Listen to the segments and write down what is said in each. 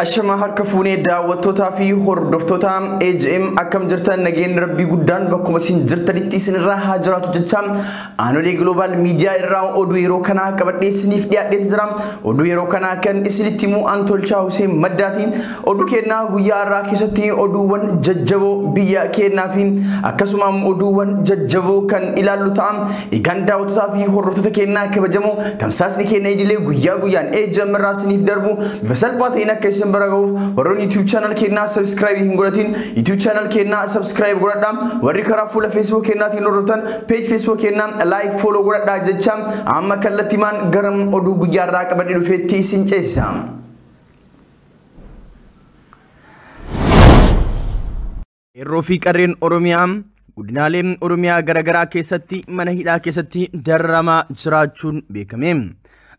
Ashama harka fuunee daawwattootaa fi hordoftoota AGM akkam jirtan nageenyi rabbii guddaan bakkuma isin jirtanitti isinirraa haa jiraatu jecha aanolee Global Miidiyaa irraa oduu yeroo kanaa qabadheessiniif dhiyaadhee jira. Oduu yeroo kanaa kan isinitti immoo Antolchaa Hussein Maddaati. Oduu kennaa guyyaa irraa keessatti oduuwwan jajjaboo biyya kennaa fi akkasuma oduuwwan jajjaboo kan ilaallu ta'an egaan daawwattootaa fi hordoftoota kennaa kabajamoo tamsaasni kennaa idilee guyyaa guyyaan AGM irraa isiniif darbu bifa salphaa ta'een akka isin ዘንበረገውፍ ወሮን ዩቲዩብ ቻናል ኬና ሰብስክራይብ ይሁን ጉረቲን ዩቲዩብ ቻናል ኬና ሰብስክራይብ ጉረዳም ወሪ ከራፉ ለፌስቡክ ኬና ቲኖሮተን ፔጅ ፌስቡክ ኬና ላይክ ፎሎ ጉረዳ ጀቻም አመከለቲማን ገረም ኦዱ ጉጃራ ቀበዲሉ ፌቲ ሲንጨሳም ኤሮፊ ቀሬን ኦሮሚያም ጉድናሌም ኦሮሚያ ገረገራ ኬሰቲ መነሂዳ ኬሰቲ ደረማ ጅራቹን ቤክሜም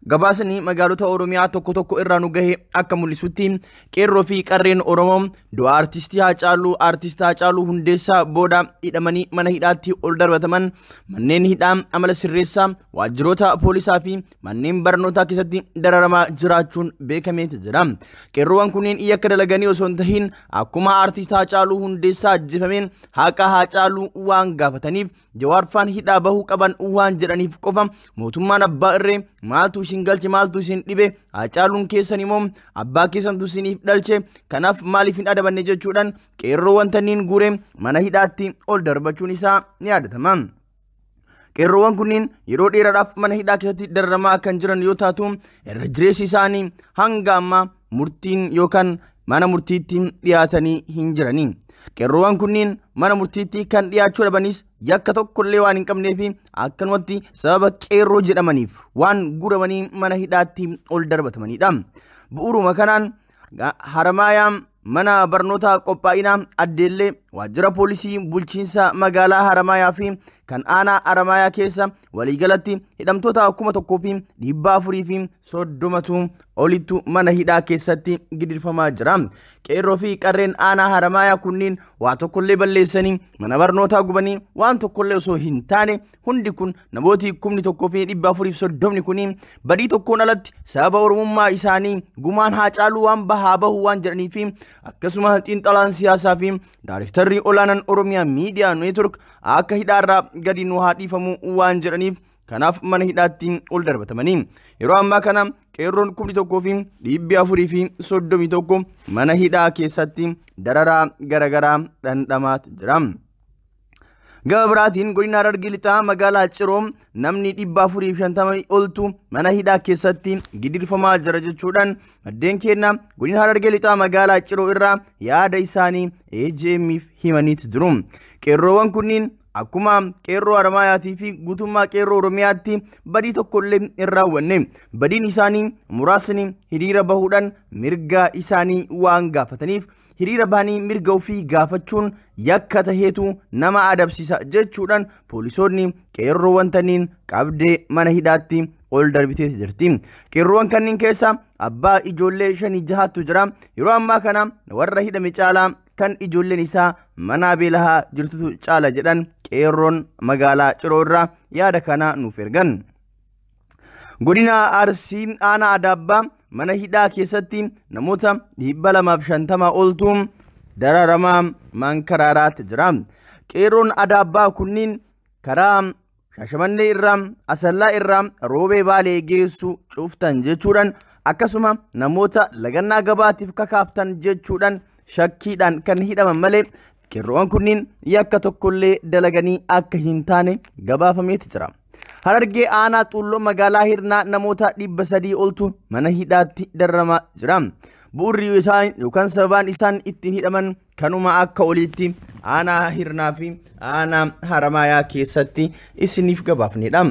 gabaasni magaalota oromiyaa tokko tokko irraa nu gahe akka mul'isutti qeerroo fi qarreen oromoo du'a aartistii haacaaluu aartistii haacaaluu hundeessaa booda hidhamanii mana hidhaatti ol darbataman manneen hidhaa amala sirreessaa waajjiroota poolisaa fi manneen barnootaa keessatti dararamaa jiraachuun beekameeti jira qeerroowwan kunneen iyya akka dalaganii osoo hin tahin akkuma aartistii haacaaluu hundeessaa ajjifameen haaqa haacaaluu waan gaafataniif jawaarfaan hidhaa bahuu qaban waan jedhaniif qofa mootummaan abbaa irree maatuu isin galche maaltu isin dhibe haacaaluun keessan immoo abbaa keessantu isiniif dhalche kanaaf maaliif hin adabanne jechuudhaan qeerroo wanta niin guure mana hidhaatti ol darbachuun isaa ni yaadatama. qeerroowwan kunniin yeroo dheeraadhaaf mana hidhaa keessatti dararamaa kan jiran yoo taatu irra jireessi isaanii hanga ammaa murtiin yookaan mana murtiitti dhiyaatanii hin jiranii qeerroowwan kunniin mana murtiitti kan dhiyaachuu dhabanis yakka tokkollee waan hin qabneef akkanumatti sababa qeerroo jedhamaniif waan guramanii mana hidhaatti ol darbatamaniidha bu'uruma kanaan haramaayaa mana barnootaa qophaa'inaa addeellee waajjira poolisii bulchiinsa magaalaa Haramayaa fi kan aanaa Haramayaa keessa waliigalatti hidhamtoota kuma tokkoo fi dhibba afurii fi soddomatu olittu mana hidhaa keessatti giddirfamaa jira. Qeerroo fi qarreen aanaa Haramayaa kunniin waa tokkollee balleessanii mana barnootaa gubanii waan tokkollee osoo hin taane hundi kun namooti kumni tokkoo fi dhibba afurii fi soddomni kun badii tokkoon alatti sababa oromummaa isaanii gumaan haa caalu waan bahaa bahu waan jedhanii fi akkasuma xiinxalaan siyaasaa fi daareektar jarri olaanan oromiyaa miidiyaa neetwork akka hidhaarraa gadi nu haa dhiifamuu waan jedhaniif kanaaf mana hidhaattiin ol darbatamanii yeroo ammaa kana qeerroon kubni tokkoo fi dhibbi afurii fi soddomii tokko mana hidhaa keessatti dararaa garaagaraa dhandhamaa jira. Gaba biraatiin godina Harargee lixaa magaalaa Ciroo namni dhibba afurii fi shantamii oltu mana hidhaa keessatti gidirfamaa jira jechuudhaan maddeen kenna godina Harargee lixaa magaalaa Ciroo irraa yaada isaanii AJM'if himaniit jiru. Qeerroowwan kunniin akkuma qeerroo Harmaayaatii fi guutummaa qeerroo Oromiyaatti badii tokkollee hin raawwanne. Badiin isaanii muraasni hiriira bahuudhaan mirga isaanii waan gaafataniif hiriira baanii mirga ofii gaafachuun yakka taheetu nama adabsiisa jechuudhaan poolisoonni qeerroo wantaniin qabdee mana hidhaatti ol darbitee jirti. Qeerroowwan kanneen keessa abbaa ijoollee shanii jahattu jira. Yeroo ammaa kana warra hidhame caalaa kan ijoolleen isaa mana beelahaa jirtutu caala jedhan qeerroon magaalaa ciroo irraa yaada kana nuuf ergan. Godina Arsii aanaa Adaabbaa mana hidhaa keessatti namoota dhibba lamaaf oltu dararamaa mankaraaraatti jira. Qeerroon adaabbaa kunniin karaa Shaashamannee irraa Asallaa irraa roobee baalee geessu cuftan jechuudhaan akkasuma namoota lagannaa gabaatiif kakaaftan jechuudhaan shakkiidhaan kan hidhaman malee qeerroowwan kunniin yakka tokkollee dalaganii akka hin taane gabaafameeti jira. Harargee aanaa xuulloo magaalaa hirnaa namoota dhibba sadii oltu mana hidhaatti darramaa jira. Bu'urri isaan yookaan sababaan isaan ittiin hidhaman kanuma akka olitti aanaa hirnaa fi aanaa haramayaa keessatti isiniif gabaafnedha.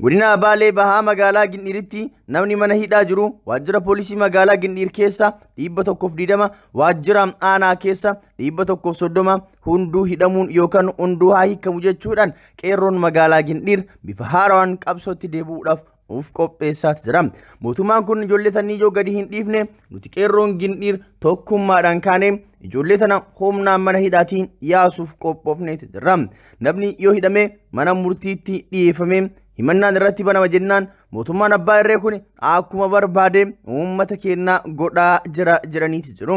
godina abaalee bahaa magaalaa gindiritti namni mana hidhaa jiru waajjira poolisii magaalaa gindir keessa dhiibba tokkoof diidama waajjira aanaa keessa dhiibba tokkoof soddoma hunduu hidhamuun yookaan hunduu haa hiikamu jechuudhaan qeerroon magaalaa gindir bifa haarawaan qabsootti deebi'uudhaaf of qopheessaati jira mootummaan kun ijoollee sanii yoo gadi hin dhiifne nuti qeerroon gindhiir tokkummaadhaan kaane ijoollee tana humnaan mana hidhaatiin yaasuuf qophoofneeti jirra namni yoo hidhame mana murtiitti dhiyeeffame himannaan irratti banama jennaan mootummaan abbaa irree kun akkuma barbaade uummata keenna godhaa jira jedhaniiti jiru.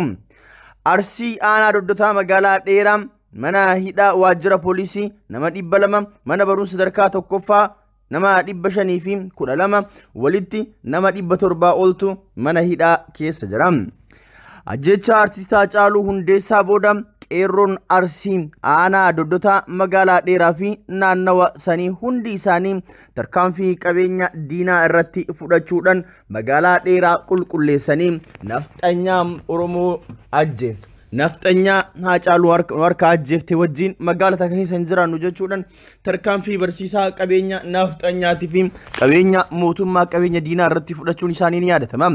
Arsii aanaa doddotaa magaalaa dheeraa mana hidhaa waajjira poolisii nama dhibba lama mana barumsa sadarkaa tokkoffaa nama dhibba fi kudha lama walitti nama dhibba torbaa oltu mana hidhaa keessa jira. Ajjecha artistaa Caaluu Hundeessaa booda Xeerroon Arsii, Aanaa, Doddotaa, Magaalaa Dheeraa fi naannawa sanii hundi isaanii tarkaanfii qabeenya diinaa irratti fudhachuudhaan magaalaa dheeraa qulqulleessanii nafxanyaa Oromoo ajjeeftu. Nafxanyaa Haacaaluu harka ajjeefte wajjin magaalota keessa jiraannu jechuudhaan tarkaanfii barsiisaa qabeenya naftanyaatii fi qabeenya mootummaa qabeenya diinaa irratti fudhachuun isaanii ni yaadatama.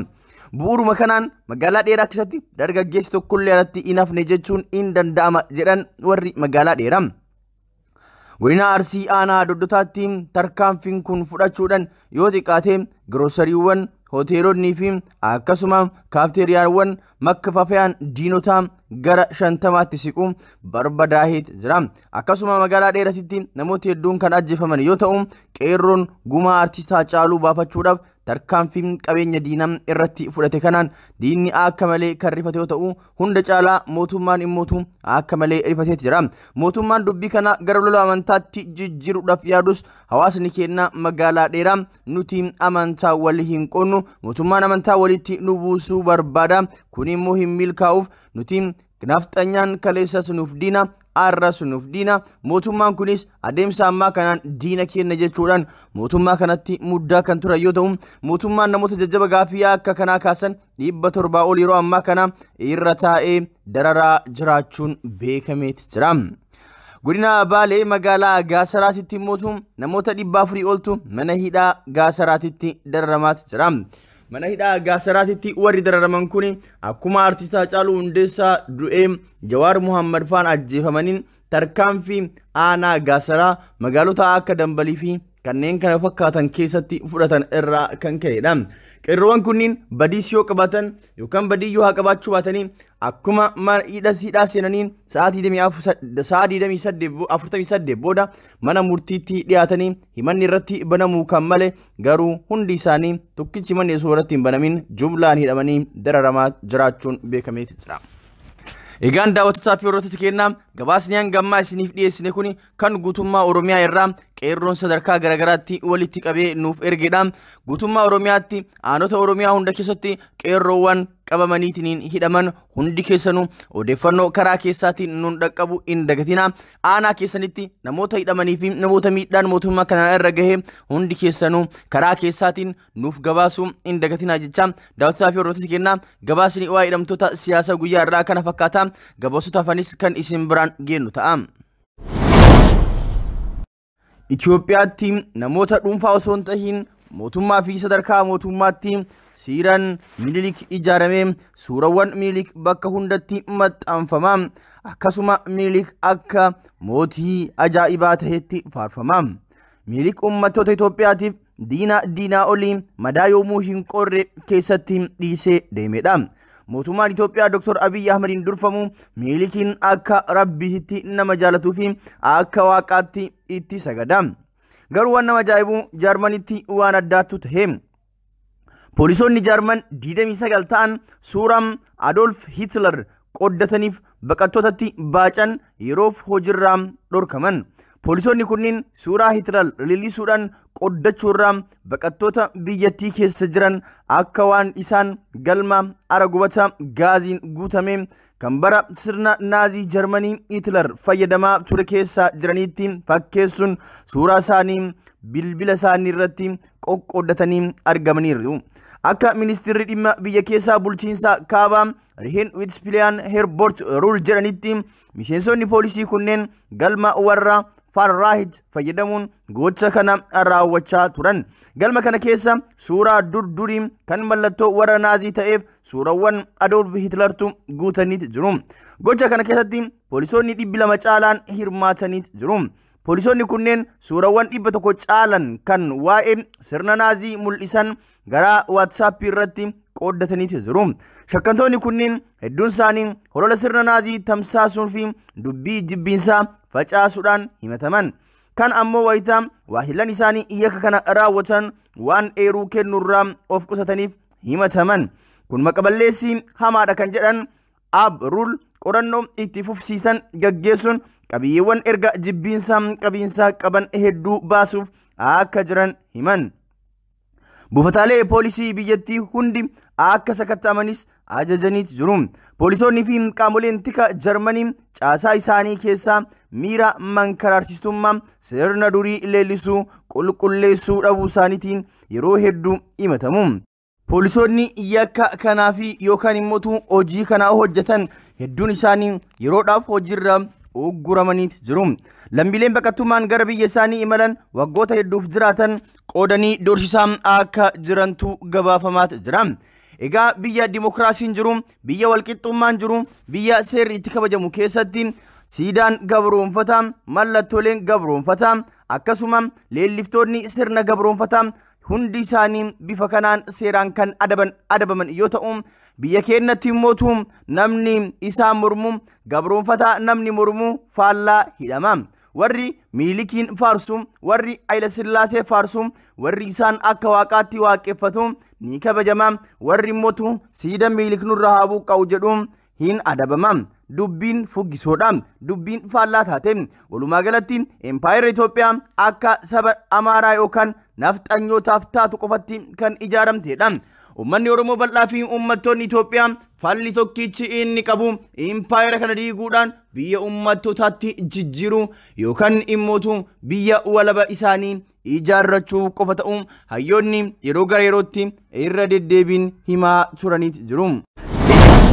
bu'uuruma kanaan magaalaa dheeraa keessatti dargaggeessi tokkollee alatti hin hafne jechuun hin danda'ama jedhan warri magaalaa dheeraa. Godina Arsii aanaa doddotaatti tarkaanfiin kun fudhachuudhaan yoo xiqqaate giroosariiwwan hoteelonnii fi akkasuma kaafteeriyaawwan makkafafayaan diinotaa gara shantamaatti siqu barbadaahee jira. Akkasuma magaalaa dheeratitti namoota hedduun kan ajjeefaman yoo ta'u qeerroon gumaa artistaa caaluu baafachuudhaaf tarkaanfii qabeenya diinam irratti fudhate kanaan diinni akka malee kan rifate yoo ta'u hunda caalaa mootummaan immootu akka malee rifateeti jira mootummaan dubbii kana gara lola amantaatti jijjiiruudhaaf yaadus hawaasni kennaa magaalaa dheeraa nuti amantaa walii hin qoonnu mootummaan amantaa walitti nu buusuu barbaada kun immoo hin milkaa'uuf nuti nafxanyaan kaleessas nuuf diina arra sunuuf diina mootummaan kunis adeemsa ammaa kanaan diina kenna jechuudhaan mootummaa kanatti muddaa kan turan yoo ta'u mootummaan namoota jajjaba gaafii akka kanaa kaasan dhibba torbaa ol yeroo ammaa kana irra taa'ee dararaa jiraachuun beekameeti jira. Godina Baalee magaalaa Gaasaraatitti immoo namoota dhibba afurii oltu mana hidhaa Gaasaraatitti dararamaati jira. mana hidhaa gaafsaraatitti warri dararaman kun akkuma aartistaa caaluu hundeessaa du'ee jawaar muhammad faan ajjeefamaniin tarkaanfii aanaa gasaraa magaalota akka dambalii fi kanneen kana fakkaatan keessatti fudhatan irraa kan ka'edha. Qeerroowwan kunniin badii siyoo qabaatan yookaan badii yoo haa qabaachuu baatanii akkuma hidha siidhaa booda mana murtiitti dhiyaatanii himanni irratti banamu kan malee garuu hundi isaanii tokkichi himanni osoo irratti banamin jublaan hidhamanii dararamaa jiraachuun beekameeti Egaan daawwatotaa fi hordoftootu kennaa gabaasniyaan gammaa isiniif dhiyeessine kun kan guutummaa Oromiyaa irraa qeerroon sadarkaa garaagaraatti walitti qabee nuuf ergedha. Guutummaa Oromiyaatti aanota Oromiyaa hunda keessatti qeerroowwan qabamaniitiin hidhaman hundi keessanuu odeeffannoo karaa keessaatiin nuun dhaqqabu hin dagatinaa aanaa keessanitti namoota hidhamanii fi namoota miidhaan mootummaa kanaa irra gahee hundi keessanuu karaa keessaatiin nuuf gabaasuu hin dagatinaa jecha daawwataa fi hordoftoota kennaa gabaasni waa hidhamtoota siyaasaa guyyaa irraa kana fakkaata gabaasota hafanis kan isin biraan geenyu ta'a. Itoophiyaatti namoota dhuunfaa osoo hin tahin mootummaa fi sadarkaa mootummaatti Siiraan milik ijaaramee suurawwan milik bakka hundatti maxxanfama. Akkasuma milik akka mootii ajaa'ibaa ta'etti faarfama. Milik uummattoota Itoophiyaatiif diina diinaa olii madaa yoomuu hin qorre keessatti dhiisee deemedha. mootummaan Itoophiyaa Dr. Abiyyi Ahmadiin durfamu miilikiin akka rabbiitti nama jaalatuu fi akka waaqaatti itti sagada. Garuu waan nama ajaa'ibu Jaarmanitti waan addaattu tahee. Poolisoonni Jaarman 29 ta'an suuraa Adolf Hitler qooddataniif baqattootatti baacan yeroof hojiirraa dhorkaman. Poolisoonni kunniin suuraa Hitler lillisuudhaan qoddachuurraa baqattoota biyyattii keessa jiran akka waan isaan galma ara gubata gaaziin guutame kan bara sirna naazii Jarmanii Hitler fayyadamaa ture keessa jiraniitti fakkeessuun suuraa isaanii bilbila isaanii irratti qoqqooddatanii argamaniiru. Akka ministeerri dhimma biyya keessaa bulchiinsa kaabaa Riheen Wiitspiliyaan Herbert Ruul jedhanitti miseensonni poolisii kunneen galma warra Farraahit fayyadamuun gocha kana raawwachaa turan. Galma kana keessa suuraa durdurii kan mallattoo warra naazii ta'eef suuraawan Adolf Hitlertu guutaniit jiru. Gocha kana keessatti poolisoonni dhibbi lama caalaan hirmaataniit jiru. Poolisoonni kunneen suurawwan dhibba tokko caalan kan waa'ee sirna naazii mul'isan garaa waatsaappii irratti qooddataniiti jiru. Shakkantoonni kunneen hedduun isaanii holola sirna naazii tamsaasuu fi dubbii jibbiinsaa facaasuudhaan himataman. Kan ammoo wayitaa waahillan isaanii iyyaaka kana raawwatan waan dheeruu kennurraa of qusataniif himataman. Kun maqaballeessii hamaadha kan jedhan abrul qorannoo itti fufsiisan gaggeessuun qabiyyeewwan erga jibbiinsaa qabiinsaa qaban hedduu baasuuf akka jiran himan. buufataalee poolisii biyyattii hundi akka sakattamanis ajajaniit jiru poolisoonnii fi qaamoleen tika jarmanii caasaa isaanii keessaa miira mankaraarsiistummaa sirna durii leellisuu qulqulleessuu dhabuu isaaniitiin yeroo hedduu himatamu Poolisoonni yakka kanaa fi yookaan immoo hojii kanaa hojjetan hedduun isaanii yeroodhaaf hojiirra uguramanii jiru. Lambiileen baqattummaan gara biyya isaanii imalan waggoota hedduuf jiraatan qoodanii dorsisaa akka jirantu gabaafamaa jira. Egaa biyya dimokiraasiin jiru, biyya walqixxummaan jiru, biyya seerri itti kabajamu keessatti siidaan gabroonfataa, mallattooleen gabroonfataa, akkasuma leelliftoonni sirna gabroonfataa hundi isaanii bifa kanaan seeraan kan adabaman yoo ta'u biyya keenyatti immootu namni isaa mormuu gabroonfataa namni mormuu faallaa hidhama. warri miilikiin faarsuu warri ayilasillaasee faarsu warri isaan akka waaqaatti waaqeffatu ni kabajama warri immotu siida miiliknurra haabuu qabu jedhu hin adabama dubbiin fuggisoodha dubbiin faallaa taate walumaa galatti empaayer Itoophiyaa akka saba amaaraa yookaan nafxanyoota haftaatu qofatti kan ijaaramtedha. Uummanni Oromoo bal'aa fi uummattoonni Itoophiyaa falli tokkichi inni qabu impaayera kana diiguudhaan biyya uummattootaatti jijjiiruu yookaan immootu biyya walaba isaanii ijaarrachuu qofa ta'u hayyoonni yeroo gara yerootti irra deddeebiin himaa turaniit jiru.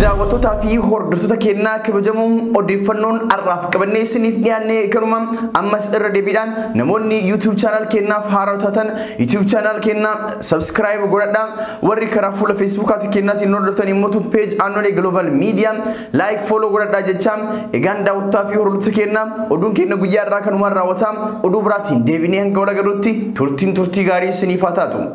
Daawwattootaa fi hordoftoota kennaa kabajamoon odeeffannoon har'aaf qabannee isiniif dhiyaannee eegaluma ammas irra deebiidhaan namoonni yuutiyuub chaanaal kennaaf haaraa taatan yuutiyuub chaanaal kennaa sabskiraayib godhadhaa warri karaa fuula feesbuukaatti kennaatiin hordoftan immoo tu peej aannolee giloobal miidiyaa laayik fooloo godhadhaa jechaa egaan daawwattootaa fi hordoftoota kennaa oduun kenna guyyaa irraa kanumaan raawwataa oduu biraatiin deebinee hanga walagaluutti turtiin turtii gaarii isiniif haa taatu.